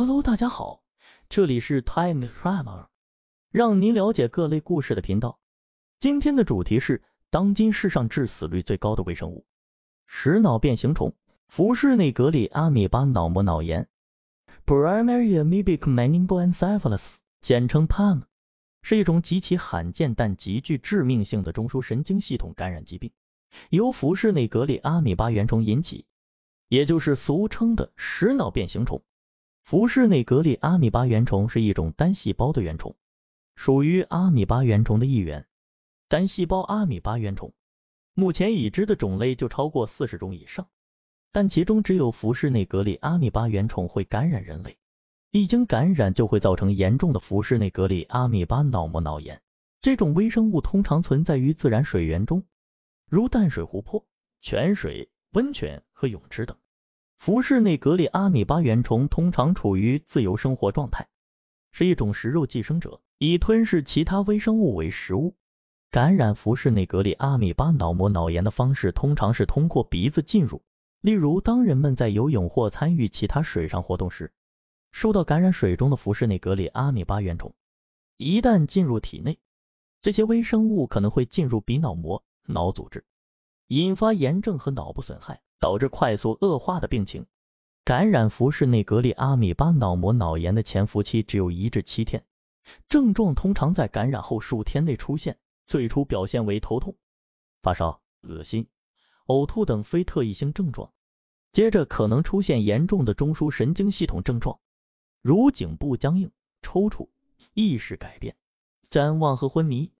Hello，大家好，这里是 Time Traveler，让您了解各类故事的频道。今天的主题是当今世上致死率最高的微生物——食脑变形虫（福氏内格里阿米巴脑膜脑炎，Primary Amebic m e n i n g o e n c e p h a l u s 简称 PAM），是一种极其罕见但极具致命性的中枢神经系统感染疾病，由福氏内格里阿米巴原虫引起，也就是俗称的食脑变形虫。浮氏内格里阿米巴原虫是一种单细胞的原虫，属于阿米巴原虫的一员。单细胞阿米巴原虫目前已知的种类就超过四十种以上，但其中只有浮氏内格里阿米巴原虫会感染人类，一经感染就会造成严重的浮氏内格里阿米巴脑膜脑炎。这种微生物通常存在于自然水源中，如淡水湖泊、泉水、温泉和泳池等。浮氏内格里阿米巴原虫通常处于自由生活状态，是一种食肉寄生者，以吞噬其他微生物为食物。感染浮氏内格里阿米巴脑膜脑炎的方式通常是通过鼻子进入，例如当人们在游泳或参与其他水上活动时，受到感染水中的浮氏内格里阿米巴原虫。一旦进入体内，这些微生物可能会进入鼻脑膜脑组织，引发炎症和脑部损害。导致快速恶化的病情。感染服饰内格里阿米巴脑膜脑炎的潜伏期只有一至七天，症状通常在感染后数天内出现，最初表现为头痛、发烧、恶心、呕吐等非特异性症状，接着可能出现严重的中枢神经系统症状，如颈部僵硬、抽搐、意识改变、谵妄和昏迷。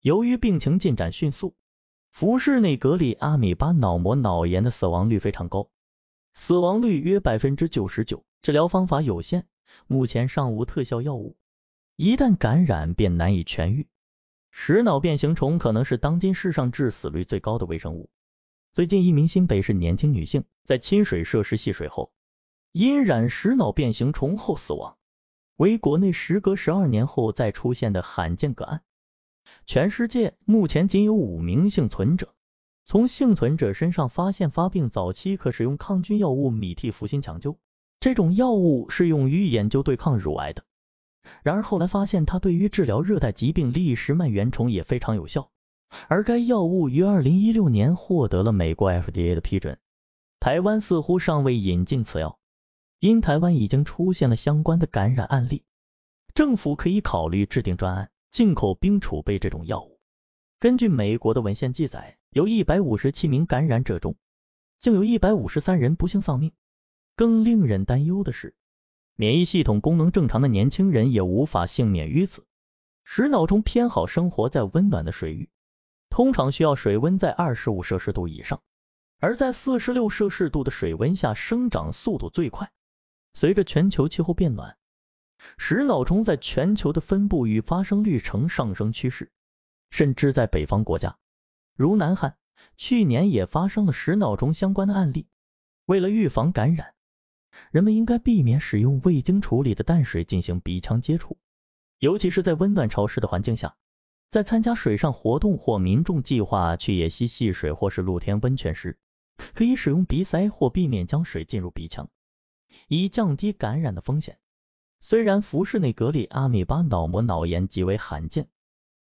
由于病情进展迅速。服饰内格里阿米巴脑膜脑炎的死亡率非常高，死亡率约百分之九十九，治疗方法有限，目前尚无特效药物，一旦感染便难以痊愈。食脑变形虫可能是当今世上致死率最高的微生物。最近一名新北市年轻女性在亲水设施戏水后，因染食脑变形虫后死亡，为国内时隔十二年后再出现的罕见个案。全世界目前仅有五名幸存者，从幸存者身上发现发病早期可使用抗菌药物米替福辛抢救，这种药物是用于研究对抗乳癌的。然而后来发现它对于治疗热带疾病利时曼原虫也非常有效，而该药物于二零一六年获得了美国 FDA 的批准。台湾似乎尚未引进此药，因台湾已经出现了相关的感染案例，政府可以考虑制定专案。进口并储备这种药物。根据美国的文献记载，有一百五十七名感染者中，竟有一百五十三人不幸丧命。更令人担忧的是，免疫系统功能正常的年轻人也无法幸免于此。石脑中偏好生活在温暖的水域，通常需要水温在二十五摄氏度以上，而在四十六摄氏度的水温下生长速度最快。随着全球气候变暖，使脑虫在全球的分布与发生率呈上升趋势，甚至在北方国家，如南汉，去年也发生了使脑虫相关的案例。为了预防感染，人们应该避免使用未经处理的淡水进行鼻腔接触，尤其是在温暖潮湿的环境下。在参加水上活动或民众计划去野溪戏水或是露天温泉时，可以使用鼻塞或避免将水进入鼻腔，以降低感染的风险。虽然服饰内格里阿米巴脑膜脑炎极为罕见，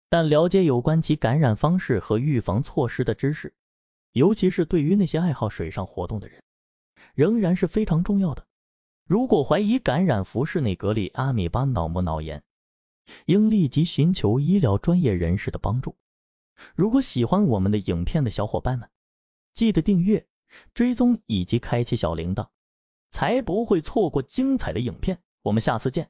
但了解有关其感染方式和预防措施的知识，尤其是对于那些爱好水上活动的人，仍然是非常重要的。如果怀疑感染服饰内格里阿米巴脑膜脑炎，应立即寻求医疗专业人士的帮助。如果喜欢我们的影片的小伙伴们，记得订阅、追踪以及开启小铃铛，才不会错过精彩的影片。我们下次见。